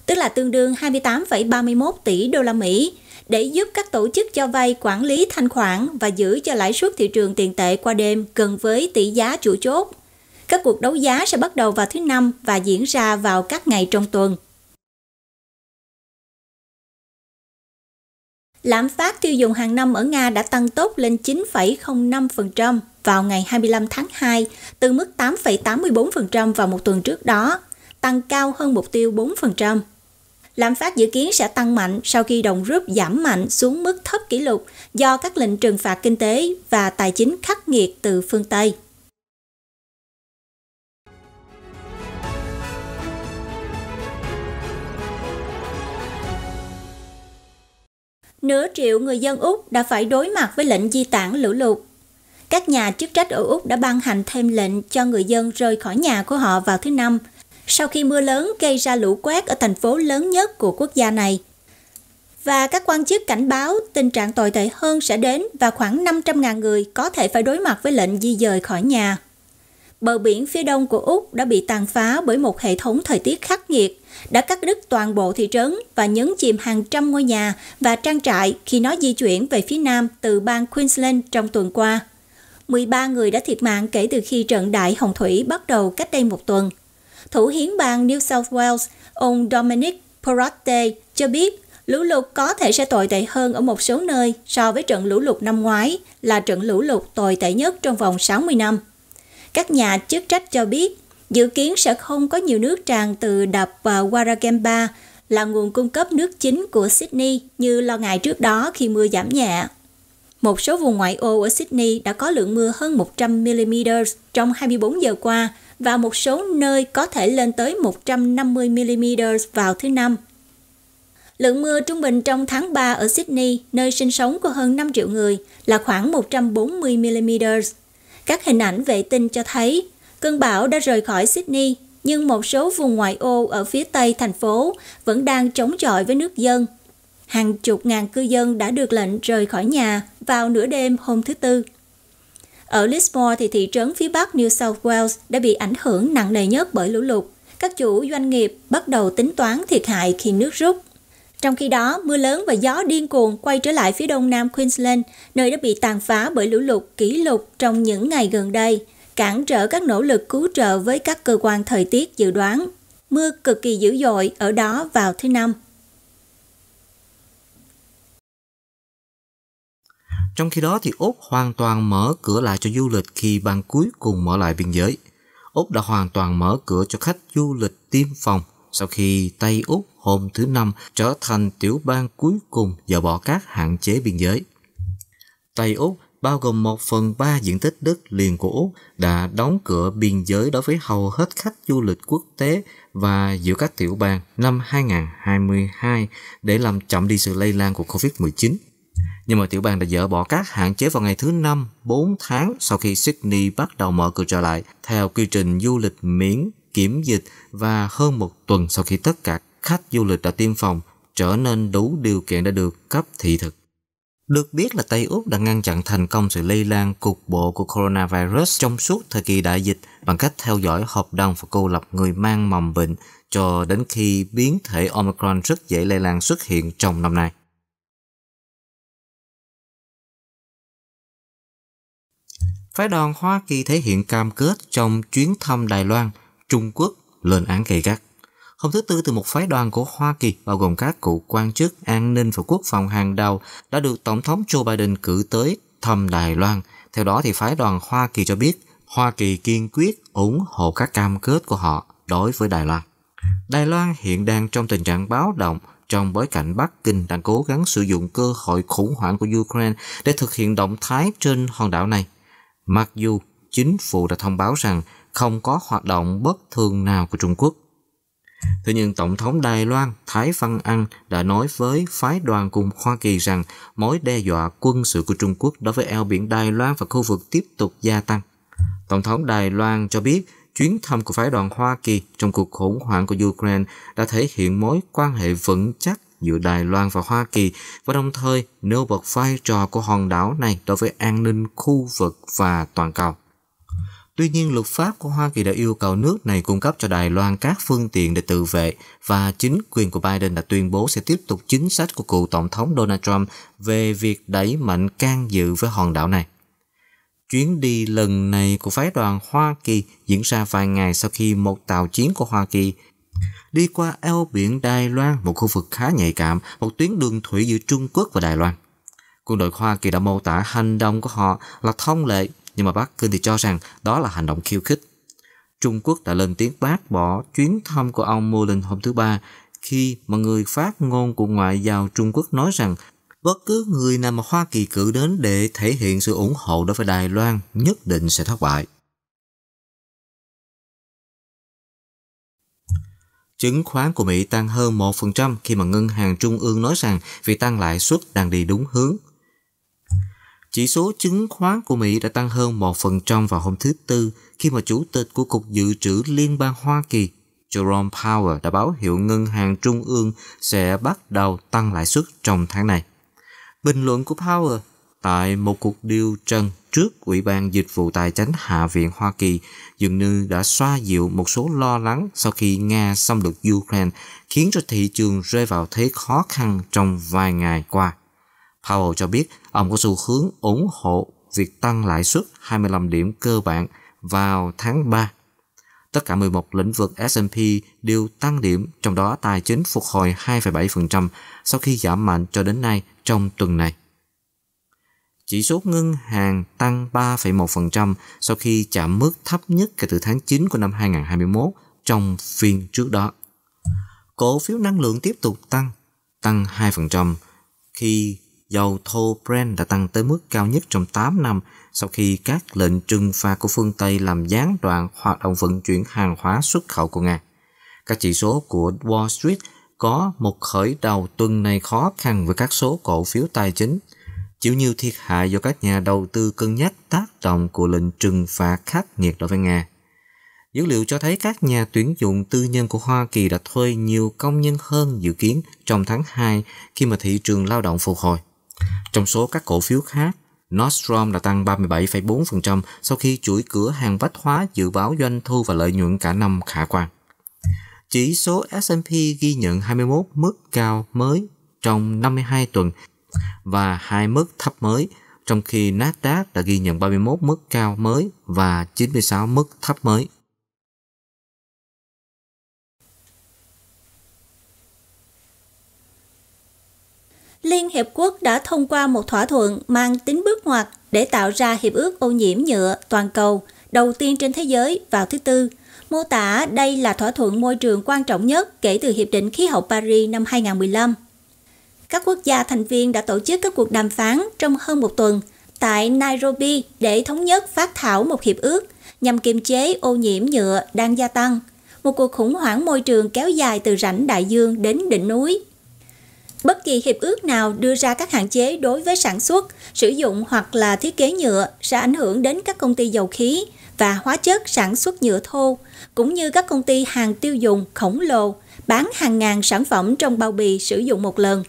tức là tương đương 28,31 tỷ đô la Mỹ để giúp các tổ chức cho vay quản lý thanh khoản và giữ cho lãi suất thị trường tiền tệ qua đêm gần với tỷ giá chủ chốt. Các cuộc đấu giá sẽ bắt đầu vào thứ Năm và diễn ra vào các ngày trong tuần. Lạm phát tiêu dùng hàng năm ở Nga đã tăng tốt lên 9,05% vào ngày 25 tháng 2, từ mức 8,84% vào một tuần trước đó, tăng cao hơn mục tiêu 4% lạm phát dự kiến sẽ tăng mạnh sau khi đồng rúp giảm mạnh xuống mức thấp kỷ lục do các lệnh trừng phạt kinh tế và tài chính khắc nghiệt từ phương Tây. Nửa triệu người dân Úc đã phải đối mặt với lệnh di tản lũ lụt các nhà chức trách ở Úc đã ban hành thêm lệnh cho người dân rời khỏi nhà của họ vào thứ Năm sau khi mưa lớn gây ra lũ quét ở thành phố lớn nhất của quốc gia này. Và các quan chức cảnh báo tình trạng tồi tệ hơn sẽ đến và khoảng 500.000 người có thể phải đối mặt với lệnh di dời khỏi nhà. Bờ biển phía đông của Úc đã bị tàn phá bởi một hệ thống thời tiết khắc nghiệt, đã cắt đứt toàn bộ thị trấn và nhấn chìm hàng trăm ngôi nhà và trang trại khi nó di chuyển về phía nam từ bang Queensland trong tuần qua. 13 người đã thiệt mạng kể từ khi trận đại hồng thủy bắt đầu cách đây một tuần – thủ hiến bang New South Wales, ông Dominic Perrotte cho biết lũ lụt có thể sẽ tồi tệ hơn ở một số nơi so với trận lũ lụt năm ngoái, là trận lũ lụt tồi tệ nhất trong vòng 60 năm. Các nhà chức trách cho biết, dự kiến sẽ không có nhiều nước tràn từ đập Warragampa, là nguồn cung cấp nước chính của Sydney như lo ngại trước đó khi mưa giảm nhẹ. Một số vùng ngoại ô ở Sydney đã có lượng mưa hơn 100mm trong 24 giờ qua, và một số nơi có thể lên tới 150 mm vào thứ năm. Lượng mưa trung bình trong tháng 3 ở Sydney, nơi sinh sống của hơn 5 triệu người, là khoảng 140 mm. Các hình ảnh vệ tinh cho thấy cơn bão đã rời khỏi Sydney, nhưng một số vùng ngoại ô ở phía tây thành phố vẫn đang chống chọi với nước dân. Hàng chục ngàn cư dân đã được lệnh rời khỏi nhà vào nửa đêm hôm thứ Tư. Ở Lismore thì thị trấn phía bắc New South Wales đã bị ảnh hưởng nặng nề nhất bởi lũ lụt. Các chủ doanh nghiệp bắt đầu tính toán thiệt hại khi nước rút. Trong khi đó, mưa lớn và gió điên cuồng quay trở lại phía đông nam Queensland, nơi đã bị tàn phá bởi lũ lụt kỷ lục trong những ngày gần đây, cản trở các nỗ lực cứu trợ với các cơ quan thời tiết dự đoán. Mưa cực kỳ dữ dội ở đó vào thứ Năm. Trong khi đó thì Úc hoàn toàn mở cửa lại cho du lịch khi bang cuối cùng mở lại biên giới. Úc đã hoàn toàn mở cửa cho khách du lịch tiêm phòng sau khi Tây Úc hôm thứ Năm trở thành tiểu bang cuối cùng dỡ bỏ các hạn chế biên giới. Tây Úc bao gồm một phần ba diện tích đất liền của Úc đã đóng cửa biên giới đối với hầu hết khách du lịch quốc tế và giữa các tiểu bang năm 2022 để làm chậm đi sự lây lan của COVID-19. Nhưng mà tiểu bang đã dỡ bỏ các hạn chế vào ngày thứ năm, 4 tháng sau khi Sydney bắt đầu mở cửa trở lại theo quy trình du lịch miễn kiểm dịch và hơn một tuần sau khi tất cả khách du lịch đã tiêm phòng trở nên đủ điều kiện đã được cấp thị thực. Được biết là Tây Úc đã ngăn chặn thành công sự lây lan cục bộ của coronavirus trong suốt thời kỳ đại dịch bằng cách theo dõi hợp đồng và cô lập người mang mầm bệnh cho đến khi biến thể Omicron rất dễ lây lan xuất hiện trong năm nay. phái đoàn Hoa Kỳ thể hiện cam kết trong chuyến thăm Đài Loan, Trung Quốc lên án gay gắt. Hôm thứ Tư từ một phái đoàn của Hoa Kỳ bao gồm các cựu quan chức an ninh và quốc phòng hàng đầu đã được Tổng thống Joe Biden cử tới thăm Đài Loan. Theo đó thì phái đoàn Hoa Kỳ cho biết Hoa Kỳ kiên quyết ủng hộ các cam kết của họ đối với Đài Loan. Đài Loan hiện đang trong tình trạng báo động trong bối cảnh Bắc Kinh đang cố gắng sử dụng cơ hội khủng hoảng của Ukraine để thực hiện động thái trên hòn đảo này. Mặc dù chính phủ đã thông báo rằng không có hoạt động bất thường nào của Trung Quốc. Thế nhưng Tổng thống Đài Loan Thái Văn An đã nói với phái đoàn cùng Hoa Kỳ rằng mối đe dọa quân sự của Trung Quốc đối với eo biển Đài Loan và khu vực tiếp tục gia tăng. Tổng thống Đài Loan cho biết chuyến thăm của phái đoàn Hoa Kỳ trong cuộc khủng hoảng của Ukraine đã thể hiện mối quan hệ vững chắc giữa Đài Loan và Hoa Kỳ và đồng thời nêu bật vai trò của hòn đảo này đối với an ninh khu vực và toàn cầu. Tuy nhiên, luật pháp của Hoa Kỳ đã yêu cầu nước này cung cấp cho Đài Loan các phương tiện để tự vệ và chính quyền của Biden đã tuyên bố sẽ tiếp tục chính sách của cựu Tổng thống Donald Trump về việc đẩy mạnh can dự với hòn đảo này. Chuyến đi lần này của phái đoàn Hoa Kỳ diễn ra vài ngày sau khi một tàu chiến của Hoa Kỳ đi qua eo biển Đài Loan, một khu vực khá nhạy cảm, một tuyến đường thủy giữa Trung Quốc và Đài Loan. Quân đội Hoa Kỳ đã mô tả hành động của họ là thông lệ, nhưng mà Bắc Kinh thì cho rằng đó là hành động khiêu khích. Trung Quốc đã lên tiếng bác bỏ chuyến thăm của ông Mullen hôm thứ Ba khi mà người phát ngôn của Ngoại giao Trung Quốc nói rằng bất cứ người nào mà Hoa Kỳ cử đến để thể hiện sự ủng hộ đối với Đài Loan nhất định sẽ thất bại. Chứng khoán của Mỹ tăng hơn 1% khi mà ngân hàng trung ương nói rằng việc tăng lãi suất đang đi đúng hướng. Chỉ số chứng khoán của Mỹ đã tăng hơn 1% vào hôm thứ Tư khi mà Chủ tịch của Cục Dự trữ Liên bang Hoa Kỳ Jerome Powell đã báo hiệu ngân hàng trung ương sẽ bắt đầu tăng lãi suất trong tháng này. Bình luận của Powell Tại một cuộc điều trần trước Ủy ban Dịch vụ Tài chính Hạ viện Hoa Kỳ dường như đã xoa dịu một số lo lắng sau khi Nga xâm lược Ukraine khiến cho thị trường rơi vào thế khó khăn trong vài ngày qua. Powell cho biết ông có xu hướng ủng hộ việc tăng lãi suất 25 điểm cơ bản vào tháng 3. Tất cả 11 lĩnh vực S&P đều tăng điểm, trong đó tài chính phục hồi 2,7% sau khi giảm mạnh cho đến nay trong tuần này. Chỉ số ngân hàng tăng 3,1% sau khi chạm mức thấp nhất kể từ tháng 9 của năm 2021 trong phiên trước đó. Cổ phiếu năng lượng tiếp tục tăng, tăng 2% khi dầu thô Brent đã tăng tới mức cao nhất trong 8 năm sau khi các lệnh trừng phạt của phương Tây làm gián đoạn hoạt động vận chuyển hàng hóa xuất khẩu của Nga. Các chỉ số của Wall Street có một khởi đầu tuần này khó khăn với các số cổ phiếu tài chính – chịu nhiều thiệt hại do các nhà đầu tư cân nhắc tác động của lệnh trừng phạt khắc nghiệt đối với Nga. Dữ liệu cho thấy các nhà tuyển dụng tư nhân của Hoa Kỳ đã thuê nhiều công nhân hơn dự kiến trong tháng 2 khi mà thị trường lao động phục hồi. Trong số các cổ phiếu khác, Nordstrom đã tăng 37,4% sau khi chuỗi cửa hàng vách hóa dự báo doanh thu và lợi nhuận cả năm khả quan. Chỉ số S&P ghi nhận 21 mức cao mới trong 52 tuần và hai mức thấp mới, trong khi Nasdaq đã ghi nhận 31 mức cao mới và 96 mức thấp mới. Liên Hiệp Quốc đã thông qua một thỏa thuận mang tính bước ngoặt để tạo ra Hiệp ước ô nhiễm nhựa toàn cầu đầu tiên trên thế giới vào thứ Tư, mô tả đây là thỏa thuận môi trường quan trọng nhất kể từ Hiệp định Khí hậu Paris năm 2015 các quốc gia thành viên đã tổ chức các cuộc đàm phán trong hơn một tuần tại Nairobi để thống nhất phát thảo một hiệp ước nhằm kiềm chế ô nhiễm nhựa đang gia tăng, một cuộc khủng hoảng môi trường kéo dài từ rãnh đại dương đến đỉnh núi. Bất kỳ hiệp ước nào đưa ra các hạn chế đối với sản xuất, sử dụng hoặc là thiết kế nhựa sẽ ảnh hưởng đến các công ty dầu khí và hóa chất sản xuất nhựa thô, cũng như các công ty hàng tiêu dùng khổng lồ bán hàng ngàn sản phẩm trong bao bì sử dụng một lần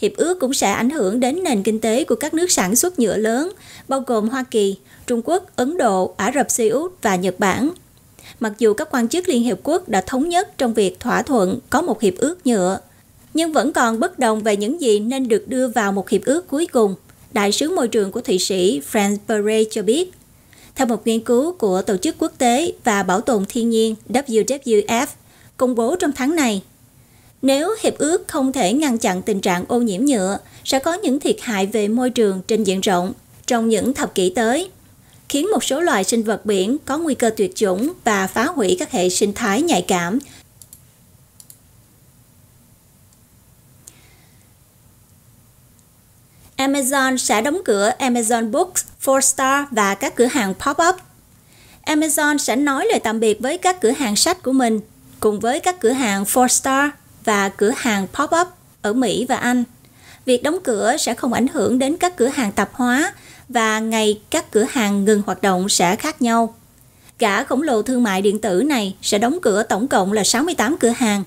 hiệp ước cũng sẽ ảnh hưởng đến nền kinh tế của các nước sản xuất nhựa lớn, bao gồm Hoa Kỳ, Trung Quốc, Ấn Độ, Ả Rập Xê Út và Nhật Bản. Mặc dù các quan chức Liên Hiệp Quốc đã thống nhất trong việc thỏa thuận có một hiệp ước nhựa, nhưng vẫn còn bất đồng về những gì nên được đưa vào một hiệp ước cuối cùng. Đại sứ môi trường của Thụy Sĩ Franz Beret cho biết, theo một nghiên cứu của Tổ chức Quốc tế và Bảo tồn Thiên nhiên WWF công bố trong tháng này, nếu hiệp ước không thể ngăn chặn tình trạng ô nhiễm nhựa, sẽ có những thiệt hại về môi trường trên diện rộng trong những thập kỷ tới, khiến một số loài sinh vật biển có nguy cơ tuyệt chủng và phá hủy các hệ sinh thái nhạy cảm. Amazon sẽ đóng cửa Amazon Books, Four Star và các cửa hàng pop-up. Amazon sẽ nói lời tạm biệt với các cửa hàng sách của mình, cùng với các cửa hàng Four Star và cửa hàng pop-up ở Mỹ và Anh. Việc đóng cửa sẽ không ảnh hưởng đến các cửa hàng tạp hóa và ngày các cửa hàng ngừng hoạt động sẽ khác nhau. Cả khổng lồ thương mại điện tử này sẽ đóng cửa tổng cộng là 68 cửa hàng.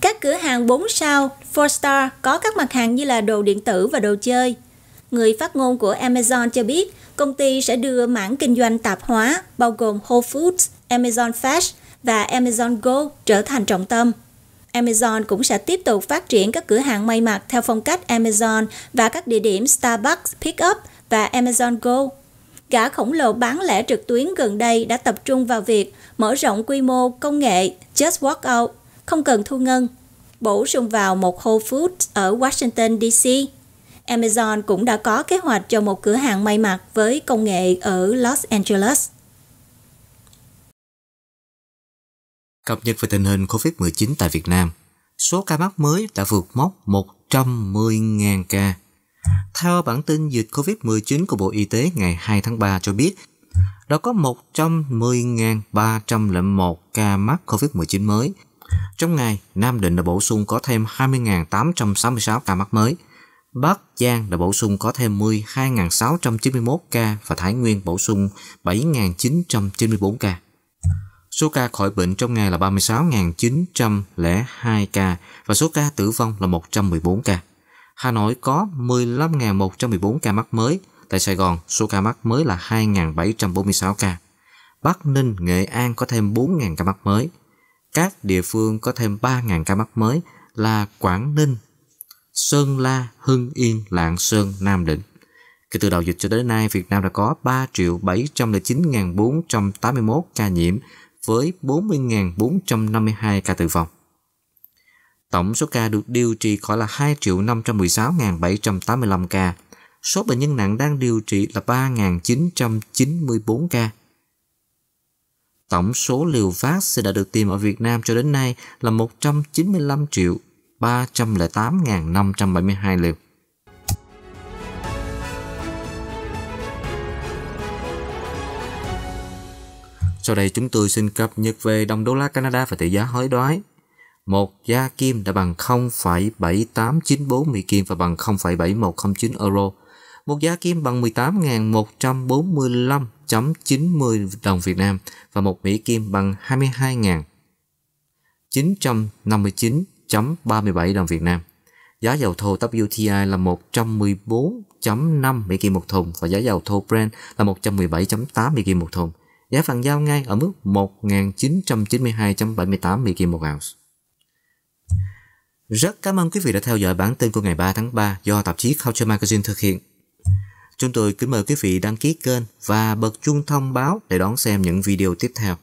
Các cửa hàng 4 sao, 4 star có các mặt hàng như là đồ điện tử và đồ chơi. Người phát ngôn của Amazon cho biết công ty sẽ đưa mảng kinh doanh tạp hóa bao gồm Whole Foods, Amazon Fresh và Amazon Go trở thành trọng tâm. Amazon cũng sẽ tiếp tục phát triển các cửa hàng may mặc theo phong cách Amazon và các địa điểm Starbucks Pickup và Amazon Go. Gã khổng lồ bán lẻ trực tuyến gần đây đã tập trung vào việc mở rộng quy mô công nghệ Just Walk Out, không cần thu ngân, bổ sung vào một Whole Foods ở Washington DC. Amazon cũng đã có kế hoạch cho một cửa hàng may mặc với công nghệ ở Los Angeles. Cập nhật về tình hình COVID-19 tại Việt Nam, số ca mắc mới đã vượt mốc 110.000 ca. Theo bản tin dịch COVID-19 của Bộ Y tế ngày 2 tháng 3 cho biết, đã có 110.301 ca mắc COVID-19 mới. Trong ngày, Nam Định đã bổ sung có thêm 20.866 ca mắc mới. Bắc Giang đã bổ sung có thêm 12.691 ca và Thái Nguyên bổ sung 7.994 ca. Số ca khỏi bệnh trong ngày là 36.902 ca và số ca tử vong là 114 ca. Hà Nội có 15.114 ca mắc mới, tại Sài Gòn số ca mắc mới là 2.746 ca. Bắc Ninh, Nghệ An có thêm 4.000 ca mắc mới. Các địa phương có thêm 3.000 ca mắc mới là Quảng Ninh, Sơn La, Hưng Yên, Lạng Sơn, Nam Định. Kể từ đầu dịch cho đến nay, Việt Nam đã có 3.709.481 ca nhiễm với 40.452 ca tử vong. Tổng số ca được điều trị khỏi là 2 516.785 ca. Số bệnh nhân nặng đang điều trị là 3.994 ca. Tổng số liều vaccine đã được tiêm ở Việt Nam cho đến nay là 195 308.572 liều. Sau đây chúng tôi xin cập nhật về đồng đô la Canada và tỷ giá hối đoái. Một gia kim đã bằng 0,7894 Mỹ Kim và bằng 0,7109 euro. Một giá kim bằng 18.145.90 đồng Việt Nam và một Mỹ Kim bằng 22.959.37 đồng Việt Nam. Giá dầu thô WTI là 114.5 Mỹ Kim một thùng và giá dầu thô Brent là 117.8 Mỹ Kim một thùng. Giá vàng giao ngay ở mức 1.992.78 Mỹ Kim một ounce. Rất cảm ơn quý vị đã theo dõi bản tin của ngày 3 tháng 3 do tạp chí Culture Magazine thực hiện. Chúng tôi kính mời quý vị đăng ký kênh và bật chuông thông báo để đón xem những video tiếp theo.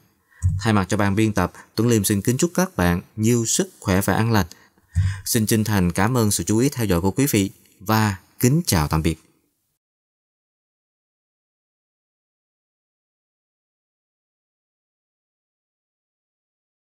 Thay mặt cho ban biên tập, Tuấn Liêm xin kính chúc các bạn nhiều sức khỏe và an lành. Xin chân thành cảm ơn sự chú ý theo dõi của quý vị và kính chào tạm biệt.